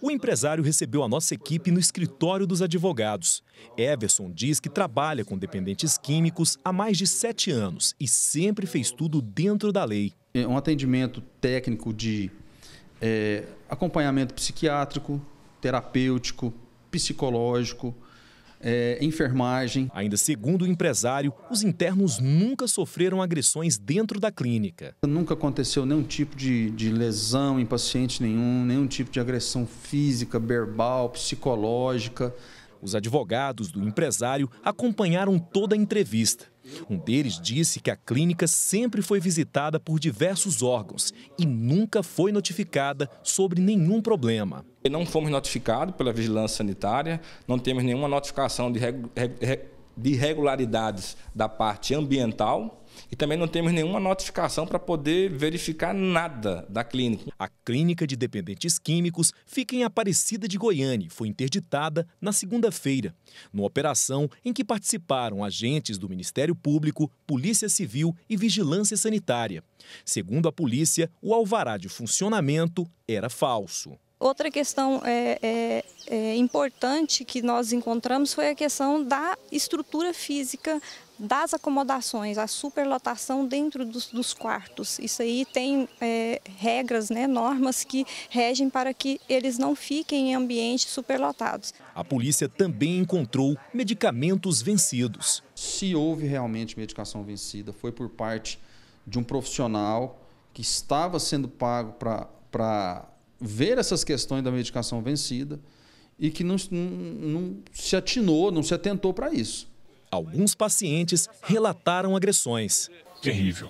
O empresário recebeu a nossa equipe no escritório dos advogados. Everson diz que trabalha com dependentes químicos há mais de sete anos e sempre fez tudo dentro da lei. É um atendimento técnico de é, acompanhamento psiquiátrico, terapêutico, psicológico, é, enfermagem. Ainda segundo o empresário, os internos nunca sofreram agressões dentro da clínica. Nunca aconteceu nenhum tipo de, de lesão em paciente nenhum, nenhum tipo de agressão física, verbal, psicológica. Os advogados do empresário acompanharam toda a entrevista. Um deles disse que a clínica sempre foi visitada por diversos órgãos e nunca foi notificada sobre nenhum problema. Não fomos notificados pela vigilância sanitária, não temos nenhuma notificação de Reg de irregularidades da parte ambiental e também não temos nenhuma notificação para poder verificar nada da clínica. A clínica de dependentes químicos fica em Aparecida de Goiânia e foi interditada na segunda-feira, numa operação em que participaram agentes do Ministério Público, Polícia Civil e Vigilância Sanitária. Segundo a polícia, o alvará de funcionamento era falso. Outra questão é, é, é, importante que nós encontramos foi a questão da estrutura física das acomodações, a superlotação dentro dos, dos quartos. Isso aí tem é, regras, né, normas que regem para que eles não fiquem em ambientes superlotados. A polícia também encontrou medicamentos vencidos. Se houve realmente medicação vencida, foi por parte de um profissional que estava sendo pago para ver essas questões da medicação vencida e que não, não, não se atinou, não se atentou para isso. Alguns pacientes relataram agressões. Terrível,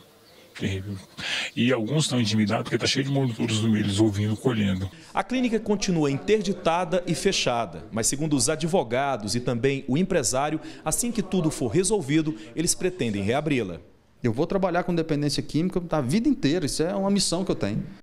terrível. E alguns estão intimidados porque está cheio de monitores eles ouvindo, colhendo. A clínica continua interditada e fechada, mas segundo os advogados e também o empresário, assim que tudo for resolvido, eles pretendem reabri-la. Eu vou trabalhar com dependência química a vida inteira, isso é uma missão que eu tenho.